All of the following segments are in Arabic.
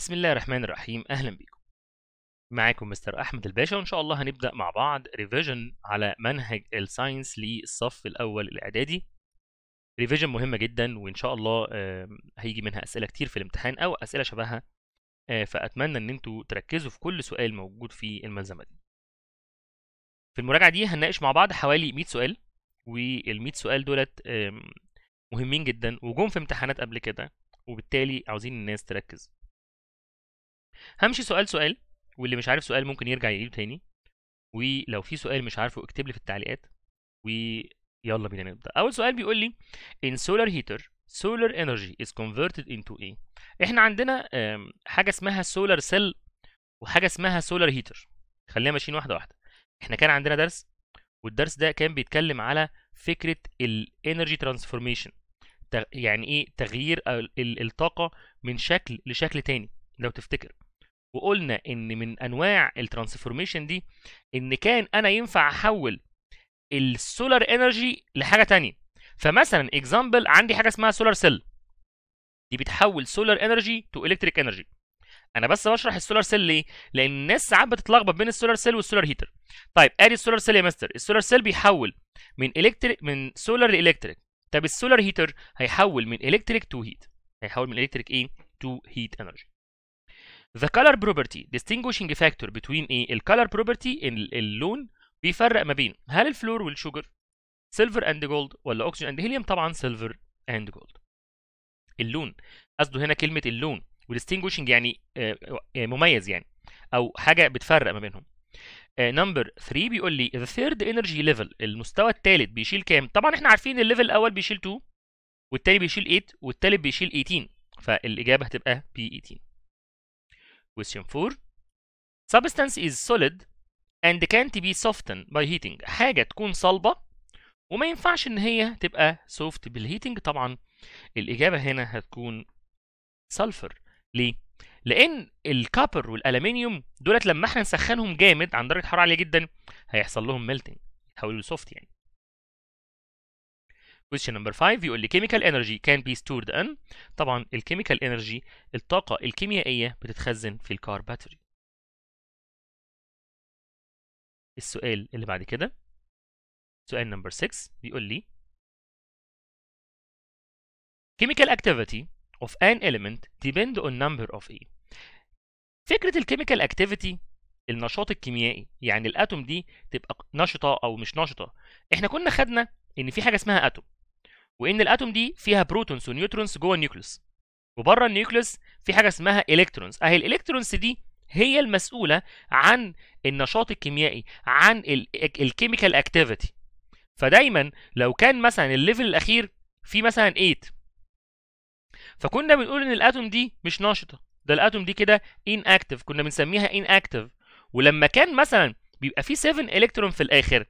بسم الله الرحمن الرحيم أهلا بيكم معاكم مستر أحمد الباشا وإن شاء الله هنبدأ مع بعض ريفيجن على منهج الساينس للصف الأول الإعدادي ريفيجن مهمة جدا وإن شاء الله هيجي منها أسئلة كتير في الامتحان أو أسئلة شبهها آه، فأتمنى إن أنتوا تركزوا في كل سؤال موجود في الملزمة دي في المراجعة دي هنناقش مع بعض حوالي 100 سؤال وال 100 سؤال دولت مهمين جدا وجم في امتحانات قبل كده وبالتالي عاوزين الناس تركز همشي سؤال سؤال واللي مش عارف سؤال ممكن يرجع يعيده تاني ولو في سؤال مش عارفه اكتب لي في التعليقات ويلا بينا نبدا اول سؤال بيقول لي ان سولار هيتر solar energy is converted into ايه احنا عندنا حاجه اسمها solar cell وحاجه اسمها solar heater خلينا ماشيين واحده واحده احنا كان عندنا درس والدرس ده كان بيتكلم على فكره الانرجي ترانسفورميشن يعني ايه تغيير الطاقه من شكل لشكل تاني لو تفتكر وقلنا ان من انواع الترانسفورميشن دي ان كان انا ينفع احول السولار انرجي لحاجه تانية فمثلا اكزامبل عندي حاجه اسمها سولار سيل دي بتحول سولار انرجي تو الكتريك انرجي انا بس بشرح السولار سيل ليه لان الناس ساعات بتتلخبط بين السولار سيل والسولار هيتر طيب ادي السولار سيل يا مستر السولار سيل بيحول من الكتريك من سولار لالكتريك طب السولار هيتر هيحول من الكتريك تو هيت هيحول من الكتريك ايه تو هيت انرجي The color property distinguishing factor between ايه؟ ال color property اللون بيفرق ما بين هل الفلور والشوجر سيلفر اند جولد ولا اوكسجين اند هيليوم طبعا سيلفر اند جولد اللون قصده هنا كلمه اللون وديستنجوشنج يعني آه، آه، مميز يعني او حاجه بتفرق ما بينهم نمبر آه، 3 بيقول لي ذا ثيرد انرجي ليفل المستوى الثالث بيشيل كام طبعا احنا عارفين الليفل الاول بيشيل 2 والتاني بيشيل 8 والتالت بيشيل 18 فالاجابه هتبقى بي 18 Question 4 Substance is solid and can't be softened by heating حاجة تكون صلبة وما ينفعش إن هي تبقى soft بالheating طبعا الإجابة هنا هتكون sulfur ليه؟ لأن الكابر والألمنيوم دولت لما احنا نسخنهم جامد عند درجة حرارة عالية جدا هيحصل لهم melting هيحولوا soft يعني question number 5 يقول لي chemical energy can be stored in طبعا الكيميكال انرجي الطاقة الكيميائية بتتخزن في الكار باتري السؤال اللي بعد كده سؤال نمبر 6 بيقول لي chemical activity of an element depend on number of A فكرة الكيميكال activity النشاط الكيميائي يعني الاتوم دي تبقى نشطة او مش نشطة احنا كنا خدنا ان في حاجة اسمها اتوم وان الاتوم دي فيها بروتونز ونيوترونز جوه النيوكليوس وبره النيوكليوس في حاجه اسمها الكترونز اهي الالكترونز دي هي المسؤوله عن النشاط الكيميائي عن الكيميكال اكتيفيتي فدايما لو كان مثلا الليفل الاخير في مثلا 8 فكنا بنقول ان الاتوم دي مش ناشطه ده الاتوم دي كده ان اكتف كنا بنسميها ان اكتف ولما كان مثلا بيبقى فيه 7 الكترون في الاخر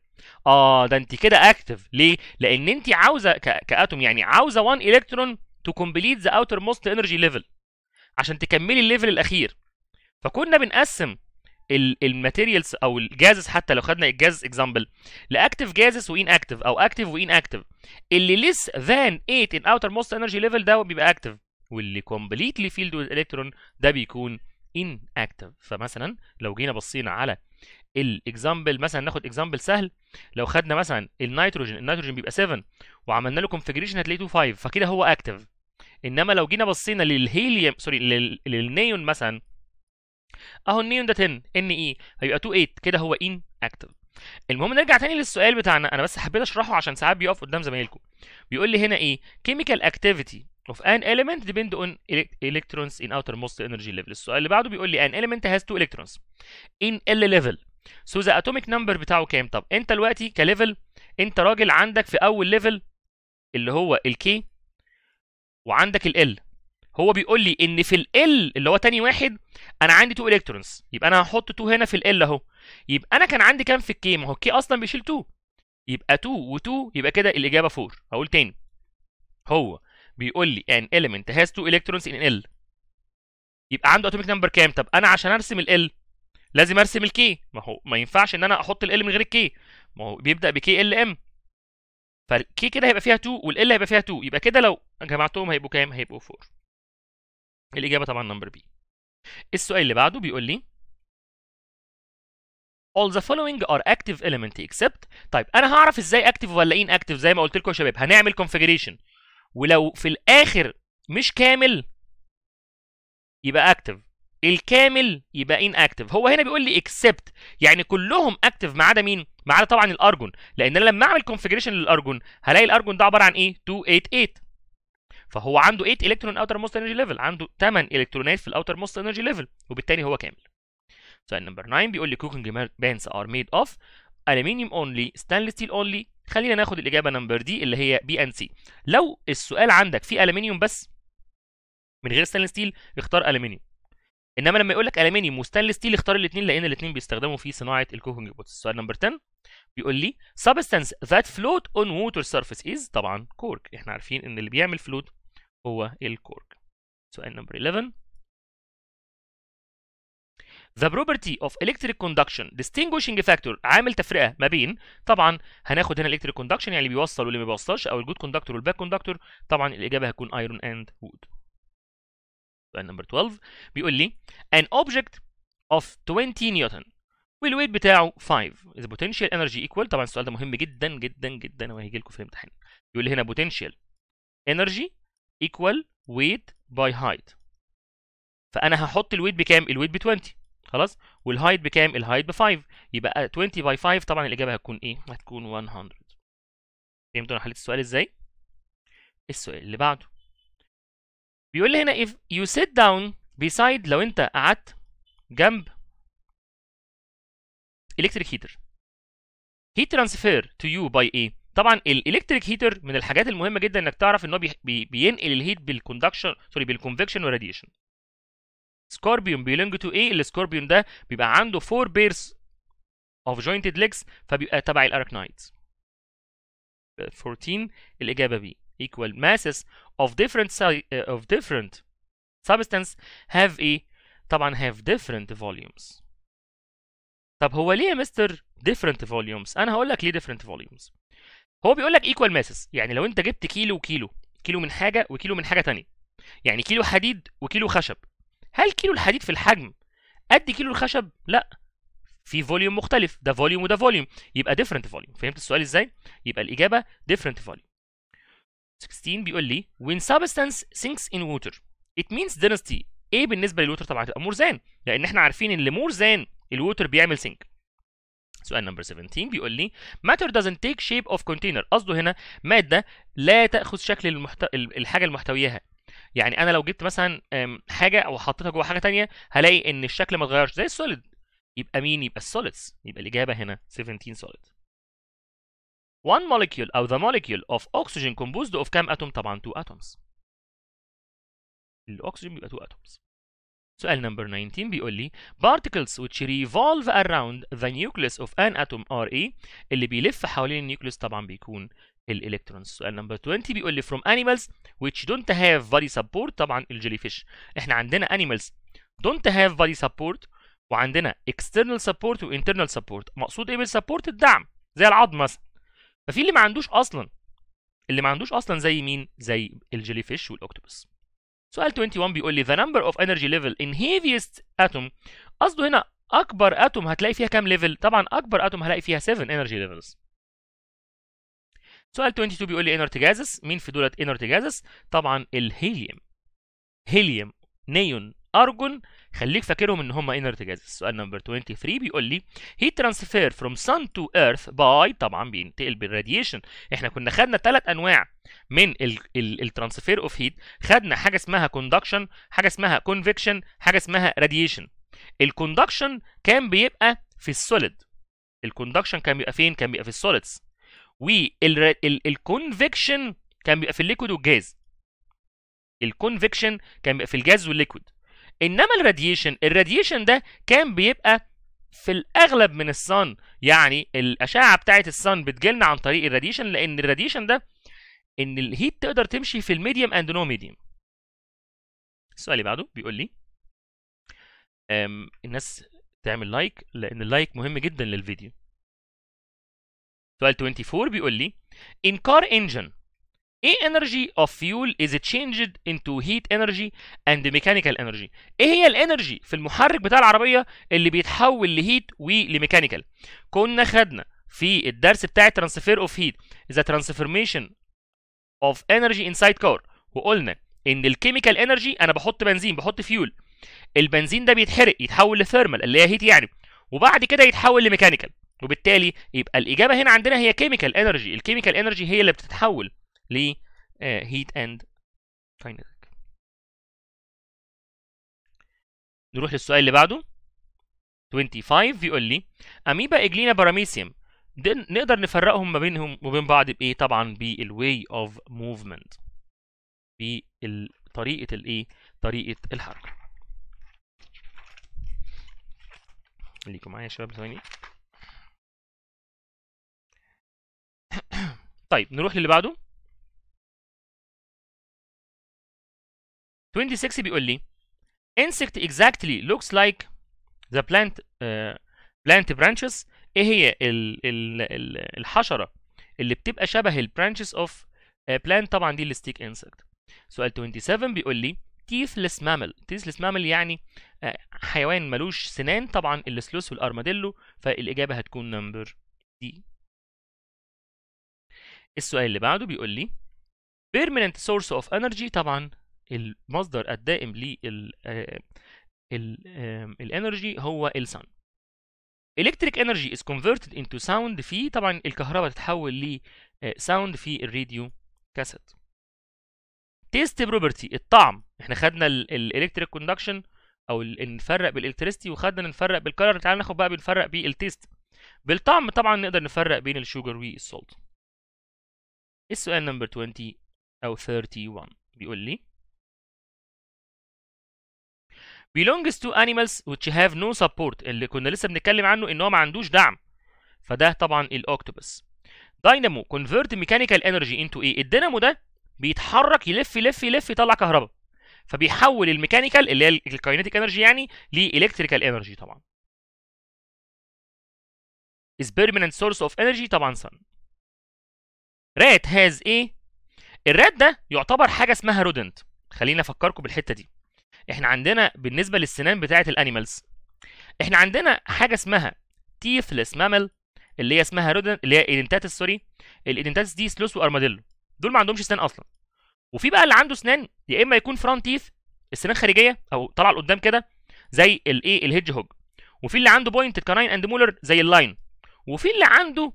اه ده انت كده اكتف ليه لان انت عاوزه كاتوم يعني عاوزه 1 الكترون تو كومبليت ذا اوتر موست انرجي ليفل عشان تكملي الليفل الاخير فكنا بنقسم الماتيريالز او الجازز حتى لو خدنا الجاز اكزامبل لاكتف جازز وان اكتف او اكتف وان اكتف اللي ليس ذان 8 ان اوتر موست انرجي ليفل ده بيبقى اكتف واللي كومبليتلي فيلد الكترون ده بيكون ان اكتف فمثلا لو جينا بصينا على الاكزامبل مثلا ناخد اكزامبل سهل لو خدنا مثلا النيتروجين النيتروجين بيبقى 7 وعملنا له كونفجريشن هتلاقيه 2 5 فكده هو اكتف انما لو جينا بصينا للهيليوم سوري لل... للنيون مثلا اهو النيون ده 10 ان اي هيبقى 2 8 كده هو ان اكتف المهم نرجع تاني للسؤال بتاعنا انا بس حبيت اشرحه عشان ساعات بيقف قدام زمايلكم بيقول لي هنا ايه كيميكال اكتيفيتي اوف ان اليمنت ديبند اون الكترونز ان اوتر موست انرجي ليفل السؤال اللي بعده بيقول لي ان اليمنت هاز تو الكترونز ان ال ليفل سو ذا اتوميك نمبر بتاعه كام طب انت دلوقتي كليفل انت راجل عندك في اول ليفل اللي هو الكي وعندك ال هو بيقول لي ان في ال اللي هو تاني واحد انا عندي 2 الكترونز يبقى انا هحط 2 هنا في ال اهو يبقى انا كان عندي كام في الكي ما هو الكي اصلا بيشيل 2 يبقى 2 و2 يبقى كده الاجابه 4 هقول تاني هو بيقول لي ان element has 2 electrons in ال يبقى عنده اتوميك نمبر كام طب انا عشان ارسم ال لازم ارسم الكي ما هو ما ينفعش ان انا احط ال من غير الكي ما هو بيبدا بكي ال ام فالكي كده هيبقى فيها 2 والال هيبقى فيها 2 يبقى كده لو جمعتهم هيبقوا كام هيبقوا 4 الاجابه طبعا نمبر بي السؤال اللي بعده بيقول لي all the following are active element except طيب انا هعرف ازاي اكتف ولا ان اكتف زي ما قلت لكم يا شباب هنعمل configuration ولو في الاخر مش كامل يبقى اكتف الكامل يبقى ان اكتف هو هنا بيقول لي اكسبت يعني كلهم اكتف ما عدا مين ما عدا طبعا الارجون لان انا لما اعمل كونفجريشن للارجون هلاقي الارجون ده عباره عن ايه 288 فهو عنده 8 الكترون اوتر موست انرجي ليفل عنده 8 الكترونات في الاوتر موست انرجي ليفل وبالتالي هو كامل سؤال نمبر 9 بيقول لي كوكينج بانس ار ميد اوف الومنيوم اونلي ستانلس ستيل اونلي خلينا ناخد الاجابه نمبر دي اللي هي بي ان سي لو السؤال عندك فيه الومنيوم بس من غير ستانلس ستيل اختار الومنيوم انما لما يقول لك المانيوم وستانلس ستيل اختار الاثنين لان الاثنين بيستخدموا في صناعه الكوكنج بوتس سؤال نمبر 10 بيقول لي substance that float on water surface is طبعا كورك احنا عارفين ان اللي بيعمل فلوت هو الكورك سؤال نمبر 11 The property of electric conduction distinguishing factor عامل تفرقه ما بين طبعا هناخد هنا electric conduction يعني اللي بيوصل واللي ما بيوصلش او الجود كوندكتور والباك كوندكتور طبعا الاجابه هتكون iron and wood نمبر آه، 12 بيقول لي an object of 20 نيوتن والويت بتاعه 5 اذا potential energy equal طبعا السؤال ده مهم جدا جدا جدا وهيجي لكم في الامتحان يقول لي هنا potential energy equal weight by height فانا هحط الويت بكام الويت ب 20 خلاص والهايت بكام الهايت ب 5 يبقى 20 باي 5 طبعا الاجابه هتكون ايه هتكون 100 فهمتوا انا حليت السؤال ازاي السؤال اللي بعده بيقول لي هنا if you sit down beside لو انت قعدت جنب electric heater heat transfer to you by a طبعا الالكتريك هيتر من الحاجات المهمه جدا انك تعرف ان هو بي بينقل الهيت بالكوندكشن سوري بالكونفكشن والراديشن سكوربيون بيلونج تو ايه السكوربيون ده بيبقى عنده 4 بيرز اوف جوينتد ليجز فبيبقى تبع الاركنايدز 14 الاجابه بي equal masses of different uh, of different substance have ايه طبعا have different volumes طب هو ليه يا مستر different volumes انا هقول لك ليه different volumes هو بيقول لك equal masses يعني لو انت جبت كيلو وكيلو كيلو من حاجه وكيلو من حاجه تانية يعني كيلو حديد وكيلو خشب هل كيلو الحديد في الحجم قد كيلو الخشب لا في فوليوم مختلف ده فوليوم وده فوليوم يبقى different فوليوم فهمت السؤال ازاي يبقى الاجابه different فوليوم 16 بيقول لي when substance sinks in water it means density ايه بالنسبه للوتر طبعا هتبقى مور ذان لان احنا عارفين ان مور ذان الوتر بيعمل سينك سؤال نمبر 17 بيقول لي matter doesn't take shape of container قصده هنا ماده لا تاخذ شكل المحت... الحاجه اللي محتوياها يعني انا لو جبت مثلا حاجه او حطيتها جوه حاجه ثانيه هلاقي ان الشكل ما اتغيرش زي السوليد يبقى مين يبقى السوليدز يبقى الاجابه هنا 17 سوليد one molecule أو the molecule of oxygen composed of كام atom طبعا two atoms الأكسجين بيبقى two atoms سؤال number 19 بيقول لي particles which revolve around the nucleus of an atom are A اللي بيلف حوالين النيوكليوس طبعا بيكون الالكترونز سؤال number 20 بيقول لي from animals which don't have body support طبعا الجيليفيش احنا عندنا animals don't have body support وعندنا external support و internal support مقصود ايه بالsupport الدعم زي العظم مثلا ففي اللي ما عندوش اصلا اللي ما عندوش اصلا زي مين زي الجيلي فيش والاكتوبس سؤال 21 بيقول لي the number of energy level in heaviest atom قصده هنا اكبر اتوم هتلاقي فيها كام ليفل طبعا اكبر اتوم هلاقي فيها 7 energy levels سؤال 22 بيقول لي inert gases مين في دولت inert gases طبعا الهيليوم هيليوم نيون ارجون خليك فاكرهم ان هم انرت جاز السؤال نمبر 23 بيقول لي هي ترانسفير فروم سان تو ايرث باي طبعا بينتقل بالراديشن احنا كنا خدنا ثلاث انواع من الترانسفير اوف هيت خدنا حاجه اسمها كوندكشن حاجه اسمها كونفكشن حاجه اسمها راديشن الكوندكشن كان بيبقى في السوليد الكوندكشن كان بيبقى فين كان بيبقى في السوليدز والكونفكشن كان بيبقى في الليكويد والجاز الكونفكشن كان بيبقى في الجاز والليكويد انما الراديشن الراديشن ده كان بيبقى في الاغلب من الصن يعني الاشعه بتاعه الصن بتجيلنا عن طريق الراديشن لان الراديشن ده ان الهيت تقدر تمشي في الميديم اند نو ميديم السؤال اللي بعده بيقول لي الناس تعمل لايك لان اللايك مهم جدا للفيديو سؤال 24 بيقول لي ان car engine ايه energy of fuel is changed into heat energy and mechanical energy ايه هي الانرجي في المحرك بتاع العربيه اللي بيتحول لهيت ولميكانيكال كنا خدنا في الدرس بتاع ترانسفير اوف هيت ذا ترانسفورميشن اوف انرجي انسايد كار وقلنا ان الكيميكال انرجي انا بحط بنزين بحط فيول البنزين ده بيتحرق يتحول لثيرمال اللي هي هيت يعني وبعد كده يتحول لميكانيكال وبالتالي يبقى الاجابه هنا عندنا هي كيميكال انرجي الكيميكال انرجي هي اللي بتتحول ل هيت اند كاينتيك نروح للسؤال اللي بعده 25 بيقول لي اميبا اجلينا باراميسيوم نقدر نفرقهم ما بينهم وبين بعض بايه طبعا بالواي اوف موفمنت بطريقه الايه طريقه الحركه خليكم معايا يا شباب ثواني طيب نروح للي بعده 26 بيقول لي insect exactly looks like the plant uh, plant branches ايه هي ال ال ال الحشره اللي بتبقى شبه البرانشز اوف بلانت طبعا دي الستيك انسكت سؤال 27 بيقول لي teethless mammal teethless mammal يعني آه, حيوان ملوش سنان طبعا السلوس والارماديلو فالاجابه هتكون نمبر دي السؤال اللي بعده بيقول لي permanent source of energy طبعا المصدر الدائم للانرجي آه، هو السن electric energy is converted into sound في طبعا الكهرباء تتحول ساوند آه، في الراديو كاسيت تيست بروبرتي الطعم احنا خدنا الالكتريك كوندكشن او نفرق بالالكتريستي وخدنا نفرق بالكلر تعال ناخد بقى بنفرق بالتيست بالطعم طبعا نقدر نفرق بين الشوجر والسولت السؤال نمبر 20 او 31 بيقول لي belongs to animals which have no support اللي كنا لسه بنتكلم عنه ان هو ما عندوش دعم فده طبعا الاوكتوبس دينامو convert ميكانيكال انرجي انتو ايه الدينامو ده بيتحرك يلف يلف يلف يطلع كهرباء فبيحول الميكانيكال اللي هي الكاينتيك انرجي يعني لالكتريكال انرجي طبعا is permanent source of energy طبعا sun rat has ايه الرات ده يعتبر حاجه اسمها رودنت خليني افكركم بالحته دي احنا عندنا بالنسبه للسنان بتاعه الانيمالز احنا عندنا حاجه اسمها تيفلس مامل اللي هي اسمها رودن اللي هي ايدنتاتس سوري الايدنتاتس دي سلوس وارماديلو دول ما عندهمش سنان اصلا وفي بقى اللي عنده سنان يا اما يكون فرونت تيث السنان خارجيه او طالعه لقدام كده زي الايه الهيدج هوج وفي اللي عنده بوينت كاناين اند مولر زي اللاين وفي اللي عنده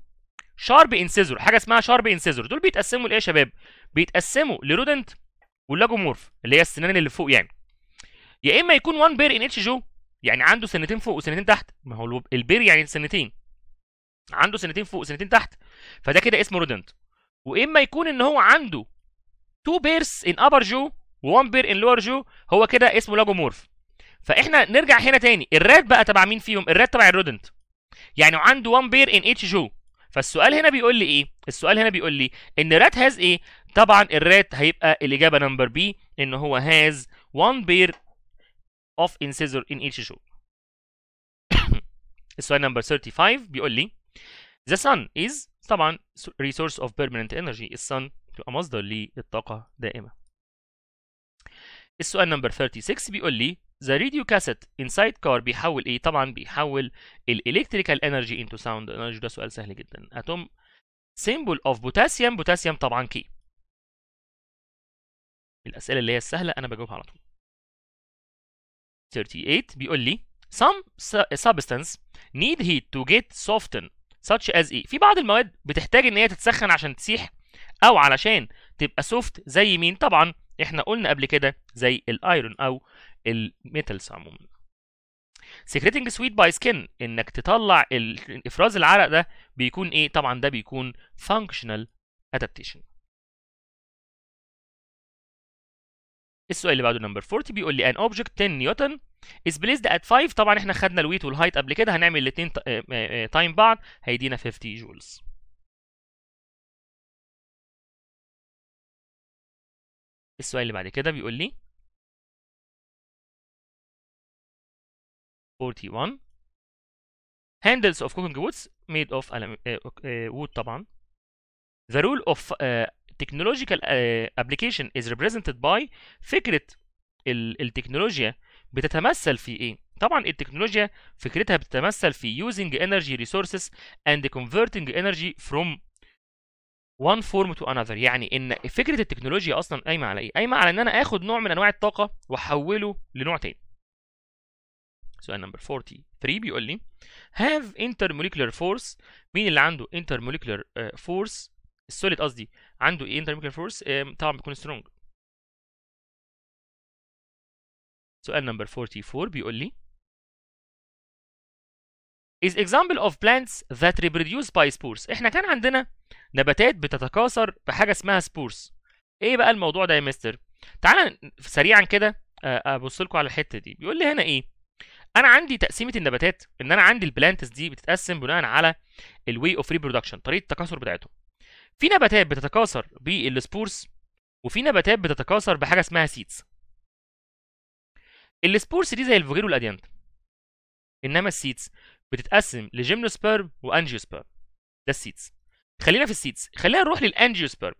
شارب انسيزور حاجه اسمها شارب انسيزور دول بيتقسموا لايه يا شباب بيتقسموا لرودنت واللاجومورف اللي هي السنان اللي فوق يعني يا اما يكون 1 بير ان اتش جو يعني عنده سنتين فوق وسنتين تحت ما هو البير يعني سنتين عنده سنتين فوق وسنتين تحت فده كده اسمه ريدنت واما يكون ان هو عنده 2 بيرس ان ابر جو و1 بير ان لور جو هو كده اسمه لاجومورف فاحنا نرجع هنا تاني الرات بقى تبع مين فيهم الرات تبع الرودنت يعني عنده 1 بير ان اتش جو فالسؤال هنا بيقول لي ايه السؤال هنا بيقول لي ان رات هاز ايه طبعا الرات هيبقى الاجابه نمبر بي ان هو هاز 1 بير of incisor in each shoe. السؤال number 35 بيقول لي The sun is طبعا resource of permanent energy السن بتبقى مصدر للطاقة دائمة. السؤال number 36 بيقول لي The radio cassette inside car بيحول ايه؟ طبعا بيحول ال electrical energy into sound energy ده سؤال سهل جدا. Atom symbol of potassium potassium طبعا كي. الأسئلة اللي هي السهلة أنا بجاوبها على طول. 38 بيقول لي some substance need heat to get softened such as ايه في بعض المواد بتحتاج ان هي تتسخن عشان تسيح او علشان تبقى سوفت زي مين طبعا احنا قلنا قبل كده زي الايرون او الميتالز عموما سكريتنج سويت باي سكين انك تطلع افراز العرق ده بيكون ايه طبعا ده بيكون functional adaptation السؤال اللي بعده نمبر 40 بيقول لي ان اوبجكت 10 نيوتن از بليسد ات 5 طبعا احنا خدنا الويت والهايت قبل كده هنعمل الاثنين تايم آه، آه، آه، بعض هيدينا 50 جولز السؤال اللي بعد كده بيقول لي 41 handles of cooking woods made of uh, uh, wood طبعا the rule of uh, technological uh, application is represented by فكرة التكنولوجيا بتتمثل في ايه؟ طبعا التكنولوجيا فكرتها بتتمثل في using energy resources and converting energy from one form to another يعني ان فكره التكنولوجيا اصلا قايمه على ايه قايمه على ان انا اخد نوع من انواع الطاقه واحوله لنوع تاني سؤال نمبر 43 بيقول لي have intermolecular force مين اللي عنده intermolecular uh, force السوليد قصدي عنده ايه انترميكال فورس طبعا بيكون سترونج سؤال نمبر 44 بيقول لي is example of plants that reproduce by spores احنا كان عندنا نباتات بتتكاثر بحاجه اسمها سبورس ايه بقى الموضوع ده يا مستر تعال سريعا كده آه، ابص لكم على الحته دي بيقول لي هنا ايه انا عندي تقسيمه النباتات ان انا عندي البلانتس دي بتتقسم بناء على الوي اوف ريبرودكشن طريقه التكاثر بتاعتهم في نباتات بتتكاثر بالسبورس وفي نباتات بتتكاثر بحاجه اسمها سيدز السبورس دي زي الفوجير والاديانت انما السيدز بتتقسم لجيمنوسبيرم وانجيوسبيرم ده السيدز خلينا في السيدز خلينا نروح للانجيوسبيرم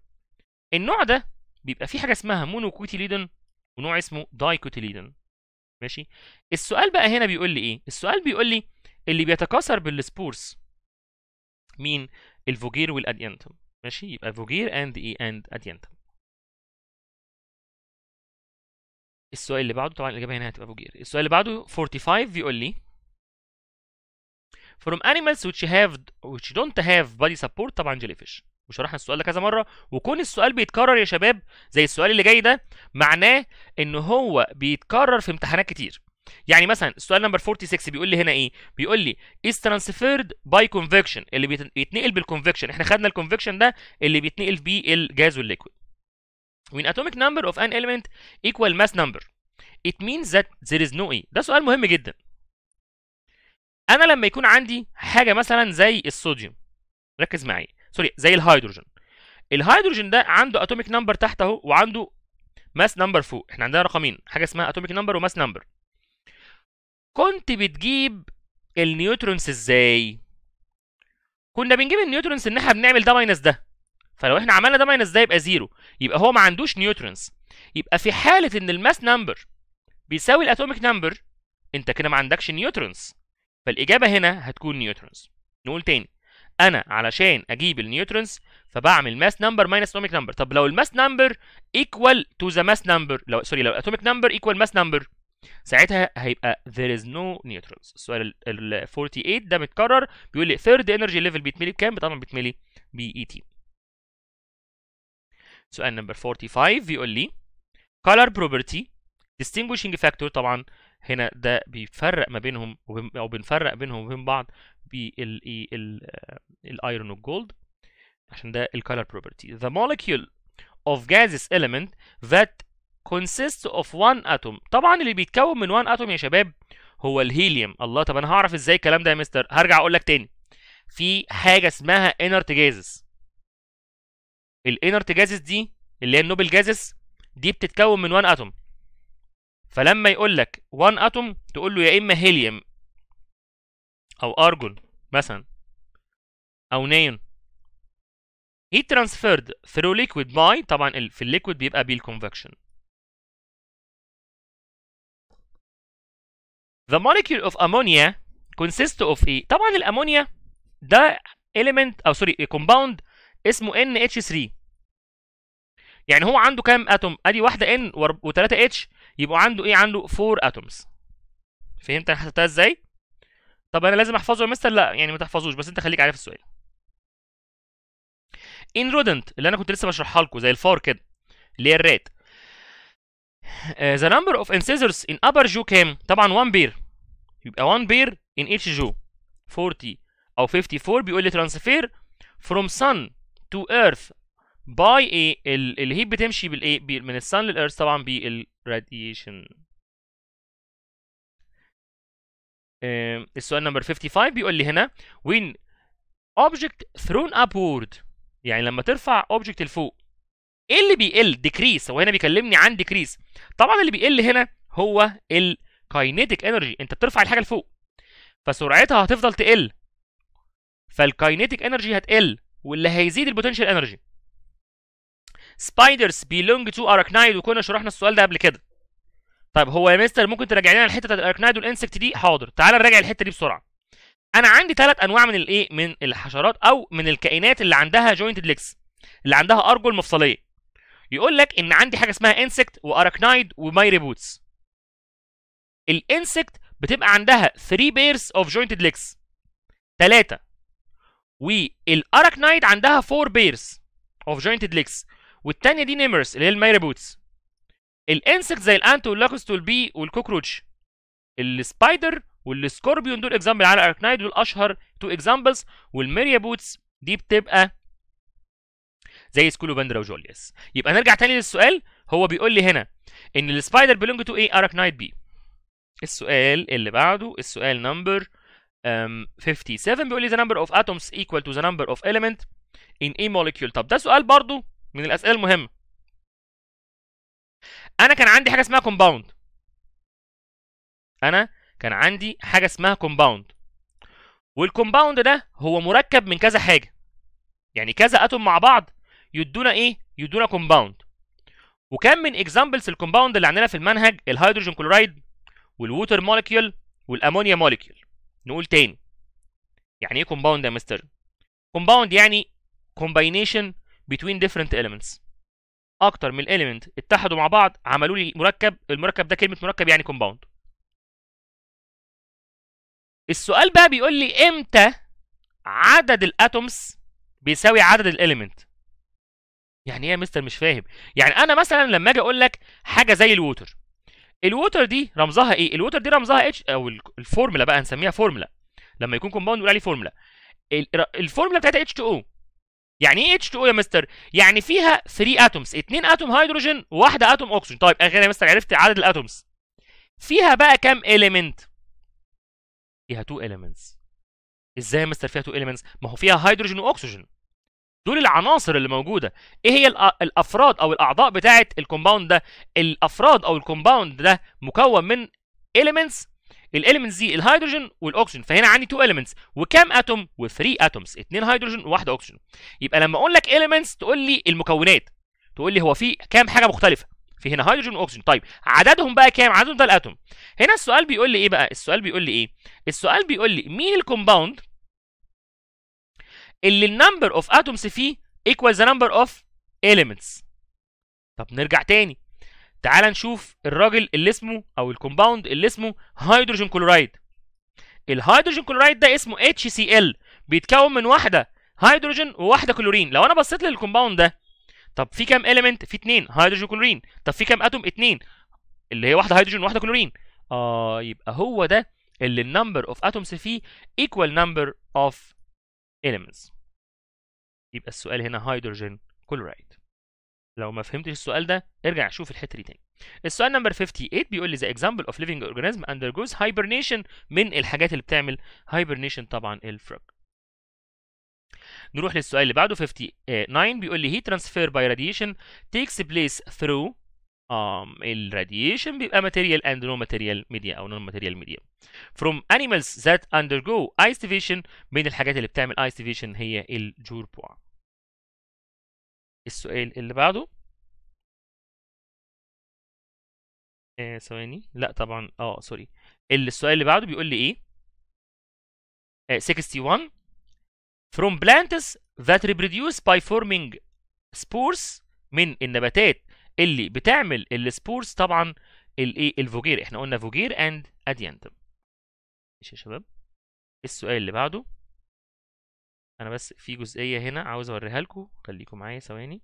النوع ده بيبقى فيه حاجه اسمها مونوكوتيليدون ونوع اسمه دايكوتيليدون ماشي السؤال بقى هنا بيقول لي ايه السؤال بيقول لي اللي بيتكاثر بالسبورس مين الفوجير والاديانتم ماشي يبقى فوجير اند اي اند اديانتم السؤال اللي بعده طبعا الاجابه هنا هتبقى فوجير السؤال اللي بعده 45 بيقول لي from animals which have which don't have body support طبعا jellyfish وشرحنا السؤال ده كذا مره وكون السؤال بيتكرر يا شباب زي السؤال اللي جاي ده معناه ان هو بيتكرر في امتحانات كتير يعني مثلا السؤال نمبر 46 بيقول لي هنا ايه بيقول لي is transferred by convection اللي بيتنقل بالconvection احنا خدنا الconvection ده اللي بيتنقل بيه الجاز والليكويد when atomic number of an element equal mass number it means that there is no e ده سؤال مهم جدا انا لما يكون عندي حاجه مثلا زي الصوديوم ركز معايا سوري زي الهيدروجين الهيدروجين ده عنده اتوميك نمبر تحت اهو وعنده ماس نمبر فوق احنا عندنا رقمين حاجه اسمها اتوميك نمبر وماس نمبر كنت بتجيب النيوترونز ازاي كنا بنجيب النيوترونز ان احنا بنعمل ده ماينس ده فلو احنا عملنا ده ماينس ده يبقى زيرو يبقى هو ما عندوش نيوترونز يبقى في حاله ان الماس نمبر بيساوي الاتوميك نمبر انت كده ما عندكش نيوترونز فالاجابه هنا هتكون نيوترونز نقول تاني انا علشان اجيب النيوترونز فبعمل ماس نمبر ماينس اتوميك نمبر طب لو الماس نمبر ايكوال تو ذا ماس نمبر لو سوري لو الاتوميك نمبر ايكوال ماس نمبر ساعتها هيبقى there is no neutrons السؤال ال 48 ده متكرر بيقول لي third energy level بيتملي بكام؟ طبعا بيتملي ب اي تي سؤال نمبر 45 بيقول لي color property distinguishing factor طبعا هنا ده بيفرق ما بينهم او بنفرق بينهم وبين بعض بالايه الايرون والجولد عشان ده الكالر بروبرتي the molecule of gaseous element that consists of one atom طبعا اللي بيتكون من one atom يا شباب هو الهيليوم الله طب انا هعرف ازاي الكلام ده يا مستر هرجع اقول لك تاني في حاجه اسمها inert gases الانرت جازس دي اللي هي النوبل جازس دي بتتكون من 1 اتوم فلما يقول لك 1 اتوم تقول له يا اما هيليوم او ارجون مثلا او نيون heat transferred through liquid by طبعا في الليكويد بيبقى بالكونفكشن The molecule of ammonia consists of ايه؟ طبعا الامونيا ده element او سوري compound اسمه NH3 يعني هو عنده كام اتوم؟ ادي واحده N و3 H يبقوا عنده ايه؟ عنده 4 اتومز فهمت انا حسبتها ازاي؟ طب انا لازم احفظه يا مستر؟ لا يعني ما تحفظوش بس انت خليك عارف السؤال. ان rodent اللي انا كنت لسه بشرحها لكم زي الفار كده اللي هي الرات ذا نمبر اوف incisors in upper jaw كام؟ طبعا 1 بير يبقى 1 بير in each jaw 40 او 54 بيقول لي ترانسفير from sun to earth by a الهيت بتمشي بالايه من السن للارث طبعا بالراديشن um, السؤال نمبر 55 بيقول لي هنا when object thrown upward يعني لما ترفع object لفوق ايه اللي بيقل ديكريس هو هنا بيكلمني عن ديكريس طبعا اللي بيقل هنا هو الكاينيتك انرجي انت بترفع الحاجه لفوق فسرعتها هتفضل تقل فالكاينيتك انرجي هتقل واللي هيزيد البوتنشال انرجي سبايدرز بيلونج تو اركنايد وكنا شرحنا السؤال ده قبل كده طيب هو يا مستر ممكن تراجع لنا الحته بتاعت الاركنايد والانسكت دي حاضر تعال نراجع الحته دي بسرعه انا عندي ثلاث انواع من الايه من الحشرات او من الكائنات اللي عندها جوينتد ليكس اللي عندها ارجل مفصليه يقول لك ان عندي حاجه اسمها انسكت واراكنايد ومايري بوتس الانسكت بتبقى عندها 3 بيرز اوف جوينتد ليكس 3 والاراكنايد عندها 4 بيرز اوف جوينتد ليكس والثانيه دي نيمرس اللي هي الميري بوتس الانسكت زي الانت واللاكوست والبي والكوكروتش السبايدر والسكوربيون دول اكزامبل على الاركنايد دول اشهر تو اكزامبلز والميريا بوتس دي بتبقى زي سكولوبندرا وجوليس يبقى نرجع تاني للسؤال هو بيقول لي هنا ان السبايدر بيلونج تو ايه اراكنايد بي السؤال اللي بعده السؤال نمبر 57 بيقول لي the number of atoms equal to the number of element in a molecule طب ده سؤال برضو من الاسئله المهمه انا كان عندي حاجه اسمها كومباوند انا كان عندي حاجه اسمها كومباوند والكومباوند ده هو مركب من كذا حاجه يعني كذا اتوم مع بعض يدونا ايه يدونا كومباوند وكان من اكزامبلز الكومباوند اللي عندنا في المنهج الهيدروجين كلورايد والووتر مولكيول والامونيا مولكيول نقول تاني يعني ايه كومباوند يا مستر كومباوند يعني combination between different elements اكتر من الاليمنت اتحدوا مع بعض عملوا لي مركب المركب ده كلمه مركب يعني كومباوند السؤال بقى بيقول لي امتى عدد الاتومز بيساوي عدد الاليمنت يعني ايه يا مستر مش فاهم يعني انا مثلا لما اجي اقول لك حاجه زي الووتر الووتر دي رمزها ايه الووتر دي رمزها اتش او الفورمولا بقى هنسميها فورمولا لما يكون كومباوند نقول عليه فورمولا الفورمولا بتاعتها اتش 2 او يعني ايه اتش 2 او يا مستر يعني فيها 3 اتومز 2 اتوم هيدروجين وواحده اتوم اكسجين طيب انا يا مستر عرفت عدد الاتومز فيها بقى كام اليمنت فيها 2 اليمنتس ازاي يا مستر فيها 2 اليمنتس ما هو فيها هيدروجين واكسجين دول العناصر اللي موجوده ايه هي الافراد او الاعضاء بتاعه الكومباوند ده الافراد او الكومباوند ده مكون من elements الاليمنتس دي الهيدروجين والاكسجين فهنا عندي تو اليمنتس وكام اتوم و3 اتومز اثنين هيدروجين وواحده اكسجين يبقى لما اقول لك اليمنتس تقول لي المكونات تقول لي هو في كام حاجه مختلفه في هنا هيدروجين واكسجين طيب عددهم بقى كام عددهم ده الاتوم هنا السؤال بيقول لي ايه بقى السؤال بيقول لي ايه السؤال بيقول لي مين الكومباوند اللي النمبر اوف اتومز فيه ايكوال ذا نمبر اوف elements طب نرجع تاني تعال نشوف الراجل اللي اسمه او الكومباوند اللي اسمه هيدروجين كلورايد الهيدروجين كلورايد ده اسمه HCl بيتكون من واحده هيدروجين وواحده كلورين لو انا بصيت للكومباوند ده طب في كام اليمنت في اتنين هيدروجين كلورين طب في كام اتوم اتنين اللي هي واحده هيدروجين وواحده كلورين اه يبقى هو ده اللي النمبر اوف اتومز فيه ايكوال نمبر اوف elements يبقى السؤال هنا هيدروجين كلورايد لو ما فهمتش السؤال ده ارجع شوف الحته دي تاني السؤال نمبر 58 بيقول لي ذا اكزامبل اوف ليفنج اورجانيزم اندرجوز هايبرنيشن من الحاجات اللي بتعمل هايبرنيشن طبعا الفروج نروح للسؤال اللي بعده 59 بيقول لي هي ترانسفير باي راديشن تيكس بليس ثرو um, الراديشن بيبقى ماتيريال اند نو ماتيريال ميديا او نون ماتيريال ميديا from animals that undergo ice division من الحاجات اللي بتعمل ice division هي الجوربوع السؤال اللي بعده ايه ثواني لا طبعا اه سوري السؤال اللي بعده بيقول لي ايه 61 آه، from plants that reproduce by forming spores من النباتات اللي بتعمل السبورز طبعا الايه الفوجير احنا قلنا فوجير اند اديانتم ماشي يا شباب السؤال اللي بعده انا بس في جزئيه هنا عاوز اوريها لكم خليكم معايا ثواني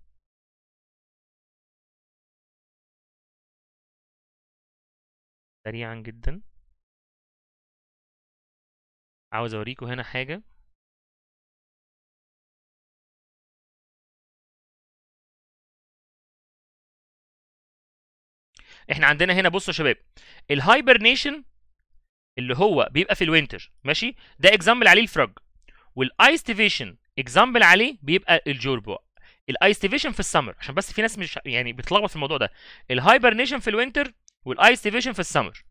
سريعا جدا عاوز اوريكم هنا حاجه احنا عندنا هنا بصوا يا شباب الهايبرنيشن اللي هو بيبقى في الوينتر ماشي ده اكزامبل عليه الفرج والايستيفيشن اكزامبل عليه بيبقى الجوربوا الايستيفيشن في السمر عشان بس في ناس مش يعني بتتلخبط في الموضوع ده الهايبرنيشن في الوينتر والايستيفيشن في السمر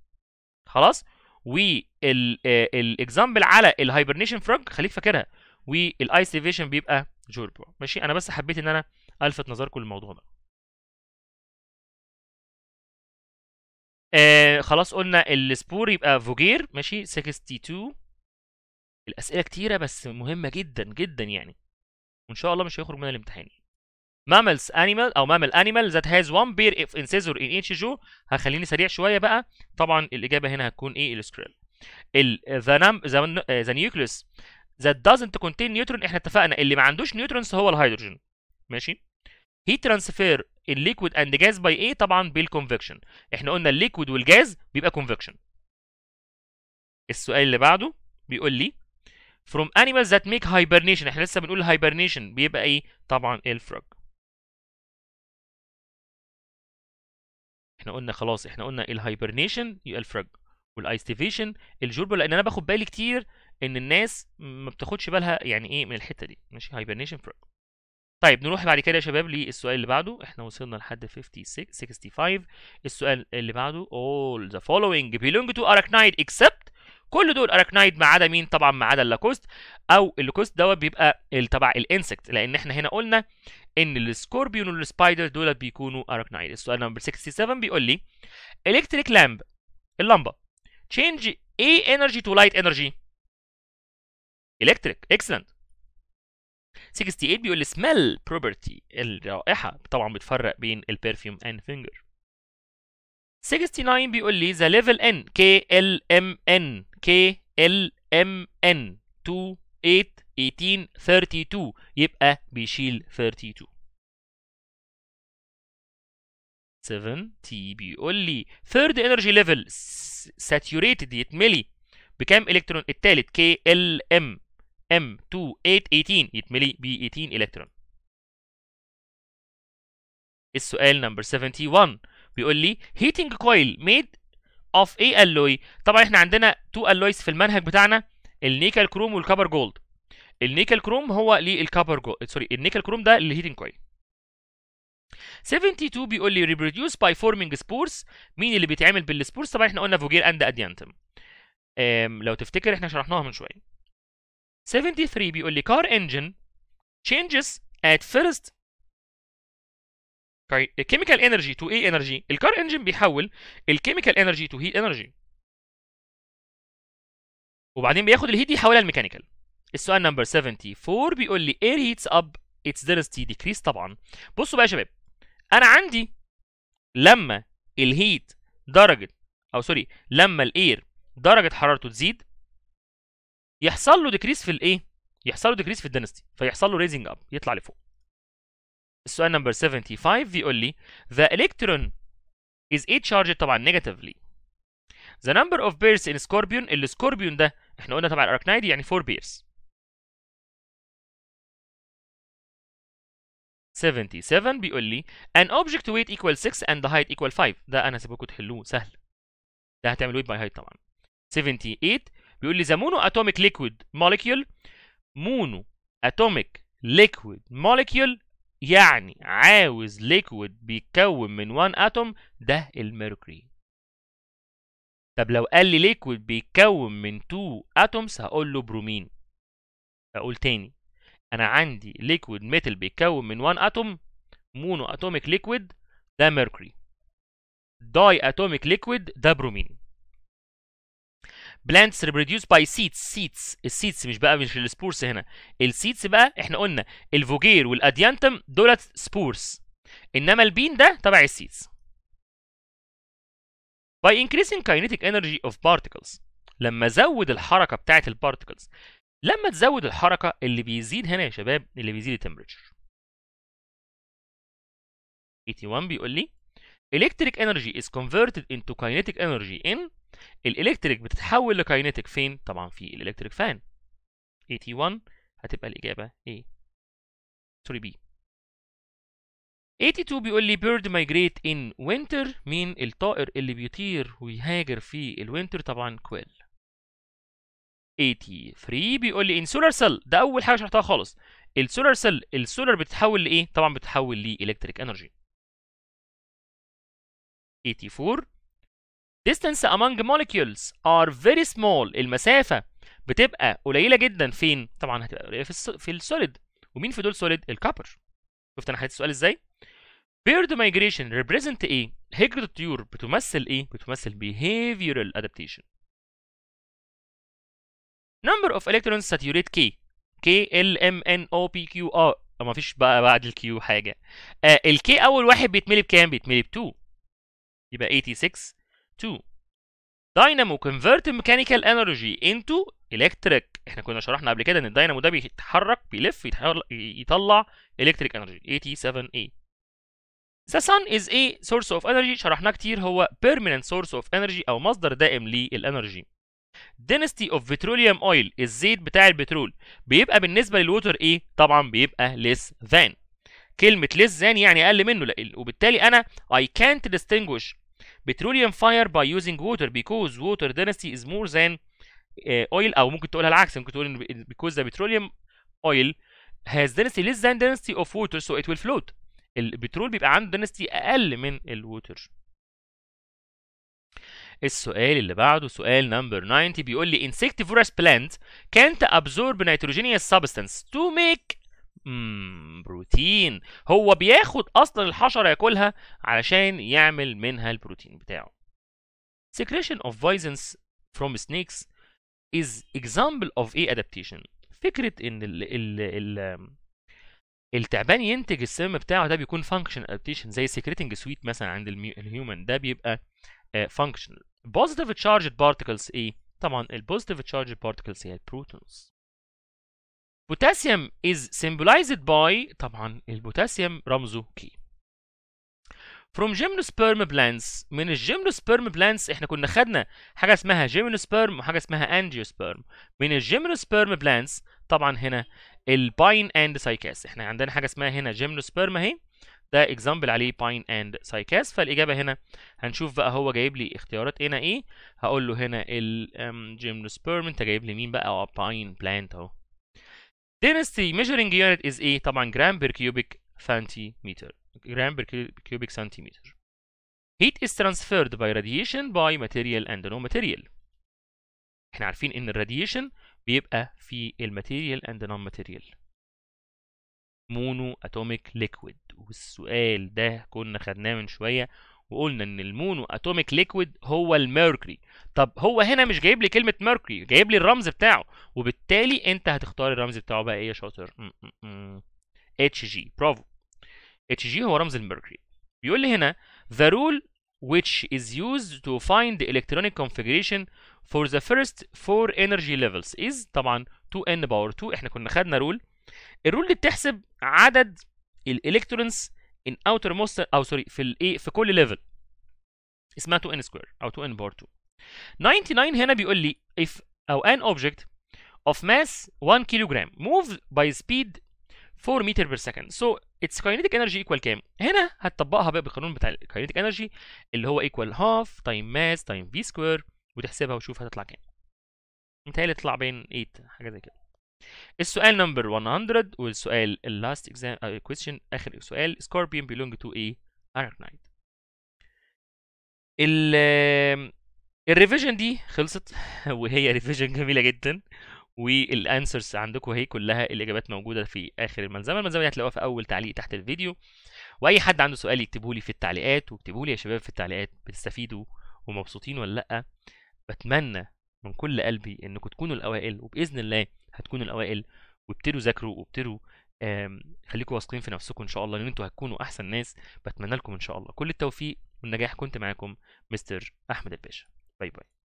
خلاص والاكزامبل آه، على الهايبرنيشن فرج خليك فاكرها والايستيفيشن بيبقى جوربوا ماشي انا بس حبيت ان انا الفت نظركم للموضوع ده آه خلاص قلنا السبور يبقى فوجير ماشي 62 الاسئله كتيره بس مهمه جدا جدا يعني وان شاء الله مش هيخرج منها الامتحان mammals animal او mammal animal that has one pair of انسيزور in each jaw هخليني سريع شويه بقى طبعا الاجابه هنا هتكون ايه السكريل ذا the, ذا the, ذات آه، nucleus that doesn't contain احنا اتفقنا اللي ما عندوش نيوترونز هو الهيدروجين ماشي هي ترانسفير الليكويد اند جاز باي ايه طبعا بالكونفكشن احنا قلنا الليكويد والجاز بيبقى كونفكشن السؤال اللي بعده بيقول لي from animals that make hibernation احنا لسه بنقول hibernation بيبقى ايه طبعا الفرج احنا قلنا خلاص احنا قلنا الهايبرنيشن يبقى الفرج والايستيفيشن الجربه لان انا باخد بالي كتير ان الناس ما بتاخدش بالها يعني ايه من الحته دي ماشي هايبرنيشن فرج طيب نروح بعد كده يا شباب للسؤال اللي بعده احنا وصلنا لحد 56 65 السؤال اللي بعده all the following belong to arachnid except كل دول arachnid ما عدا مين طبعا ما عدا اللاكوست او اللاكوست دوت بيبقى تبع الانسكت لان احنا هنا قلنا ان السكوربيون والسبايدر دولت بيكونوا arachnid السؤال نمبر 67 بيقول لي electric lamp اللمبه change A energy to light energy electric excellent 68 بيقول لي smell property الرائحه طبعا بتفرق بين البرفيوم اند فينجر 69 بيقول لي the level ان k l m n k l m n 2 8 18 32 يبقى بيشيل 32 7 تي بيقول لي ثيرد انرجي ليفل ساتيوريتد يتملي بكام الكترون الثالث كي ال ام M2818 يتملي ب 18 الكترون السؤال نمبر 71 بيقول لي heating coil made of a alloy طبعا احنا عندنا تو alloys في المنهج بتاعنا النيكل كروم والكبر جولد النيكل كروم هو للكبر جولد سوري النيكل كروم ده للهيتنج كويل 72 بيقول لي reproduce by forming spores مين اللي بيتعمل بالسبورس؟ طبعا احنا قلنا فوجير اند اديانتم لو تفتكر احنا شرحناها من شويه 73 بيقول لي car engine changes at first chemical energy to A energy الكار انجن بيحول الكيميكال انرجي تو هيت انرجي وبعدين بياخد الهيت دي يحولها لميكانيكال السؤال نمبر 74 بيقول لي air heats up its density decrease طبعا بصوا بقى يا شباب انا عندي لما الهيت درجه او سوري لما الاير درجه حرارته تزيد يحصل له ديكريس في الايه يحصل له ديكريس في الدنستي فيحصل له ريزنج اب يطلع لفوق السؤال نمبر 75 بيقول لي the electron is a charged طبعا negatively the number of pairs in scorpion اللي scorpion ده احنا قلنا طبعا الاركنايدي يعني 4 pairs 77 بيقول لي an object weight equal 6 and the height equal 5 ده انا سيبكم تحلوه سهل ده هتعمل weight by height طبعا 78 بيقول لي ذا مونو اتوميك ليكويد موليكيول مونو اتوميك ليكويد موليكيول يعني عاوز ليكويد بيتكون من 1 اتوم ده الميركوري طب لو قال لي ليكويد بيتكون من 2 اتومز هقول له برومين اقول تاني انا عندي ليكويد ميتال بيتكون من 1 اتوم مونو اتوميك ليكويد ده ميركوري داي اتوميك ليكويد ده برومين plants reproduce by seeds seeds السيدز مش بقى مش السبورس هنا السيدز بقى احنا قلنا الفوجير والاديانتم دولت سبورس انما البين ده تبع السيدز by increasing kinetic energy of particles لما ازود الحركه بتاعه البارتكلز لما تزود الحركه اللي بيزيد هنا يا شباب اللي بيزيد التمبريتشر 81 بيقول لي electric energy is converted into kinetic energy in الالكتريك بتتحول لكاينتيك فين طبعا في الالكتريك فان تي 1 هتبقى الاجابه اي. سوري بي. 82 بيقول لي بيرد مايجريت ان وينتر مين الطائر اللي بيطير ويهاجر في الوينتر طبعا كويل 83 بيقول لي ان سولار سيل ده اول حاجه شرحتها خالص السولار سيل السولار بتتحول لايه طبعا بتتحول لالكتريك انرجي 84 distance among molecules are very small المسافة بتبقى قليلة جدا فين؟ طبعا هتبقى قليلة في, في السوليد ومين في دول سوليد؟ الكابر شفت انا حليت السؤال ازاي؟ Bird migration represent ايه؟ هجرة الطيور بتمثل ايه؟ بتمثل behavioral adaptation. Number of electrons saturate K K L M N O P Q R ما مفيش بقى بعد الكيو حاجة. آه الكي أول واحد بيتملي بكام؟ بيتملي ب 2. يبقى 86 2 دينامو convert ميكانيكال انرجي انتو الكتريك احنا كنا شرحنا قبل كده ان الدينامو ده بيتحرك بيلف يطلع الكتريك انرجي 87A 7 The sun is a source of energy شرحناه كتير هو permanent source of energy أو مصدر دائم للإنرجي. Density of petroleum oil الزيت بتاع البترول بيبقى بالنسبة للوتر إيه؟ طبعا بيبقى less than. كلمة less than يعني أقل منه وبالتالي أنا I can't distinguish petroleum fire by using water because water density is more than uh, oil او ممكن تقولها العكس ممكن تقول ان because the petroleum oil has density less than density of water so it will float البترول بيبقى عنده density اقل من الووتر السؤال اللي بعده سؤال نمبر 90 بيقول لي insectivorous plant can't absorb nitrogenous substance to make مم بروتين هو بياخد اصلا الحشره ياكلها علشان يعمل منها البروتين بتاعه secretion of visins from snakes is example of a adaptation فكره ان ال ال ال التعبان ينتج السم بتاعه ده بيكون فانكشن ادابتيشن زي سكريتنج سويت مثلا عند الهيومن ده بيبقى فانكشنال بوزيتيف تشارج بارتكلز ايه طبعا البوزيتيف تشارج بارتكلز هي البروتونز بوتاسيوم is symbolized by طبعا البوتاسيوم رمزه كي from gymnosperm plants من الجيمنوسبيرم plants احنا كنا خدنا حاجه اسمها جيمنوسبيرم وحاجه اسمها انجيوسبيرم من الجيمنوسبيرم plants طبعا هنا الباين اند سايكاس احنا عندنا حاجه اسمها هنا جيمنوسبيرم اهي ده اكزامبل عليه باين اند سايكاس فالاجابه هنا هنشوف بقى هو جايب لي اختيارات هنا ايه هقول له هنا الجيمنوسبيرم انت جايب لي مين بقى باين آه، بلانت اهو density ميجرينج يونت از ايه طبعا جرام بير كيوبيك سنتيمتر جرام بير كيوبيك سنتيمتر هيت از ترانسفيرد باي راديشن باي ماتيريال اند نو ماتيريال احنا عارفين ان الراديشن بيبقى في الماتيريال اند نون ماتيريال مونو اتوميك ليكويد والسؤال ده كنا خدناه من شويه وقلنا ان المونو اتوميك ليكويد هو الميركوري طب هو هنا مش جايب لي كلمه ميركوري جايب لي الرمز بتاعه وبالتالي انت هتختار الرمز بتاعه بقى ايه يا شاطر اتش جي برافو اتش جي هو رمز الميركوري بيقول لي هنا the rule which is used to find the electronic configuration for the first four energy levels is طبعا 2n باور 2 احنا كنا خدنا رول الرول دي بتحسب عدد الالكترونز in outermost او سوري في الايه في كل ليفل اسمها 2n سكوير او 2n باور 2 99 هنا بيقول لي if او an object of mass 1 kilogram moves by speed 4 meter per second so its kinetic energy equal كام هنا هتطبقها بقى بالقانون بتاع kinetic energy اللي هو equal half time mass time v square وتحسبها وشوف هتطلع كام متهيألي تطلع بين 8 حاجه زي كده السؤال نمبر 100 والسؤال اللاست اكزام كويستشن اخر سؤال سكوربيون بيلونج تو ايه اركنايت ال الريفيجن دي خلصت وهي ريفيجن جميله جدا والانسرز عندكم اهي كلها الاجابات موجوده في اخر الملزمه الملزمه دي هتلاقوها في اول تعليق تحت الفيديو واي حد عنده سؤال يكتبه لي في التعليقات واكتبوا لي يا شباب في التعليقات بتستفيدوا ومبسوطين ولا لا بتمنى من كل قلبي انكم تكونوا الاوائل وباذن الله هتكونوا الاوائل وابتدوا ذاكروا وابتدوا خليكم واثقين في نفسكم ان شاء الله ان انتوا هتكونوا احسن ناس بتمنى لكم ان شاء الله كل التوفيق والنجاح كنت معاكم مستر احمد الباشا باي باي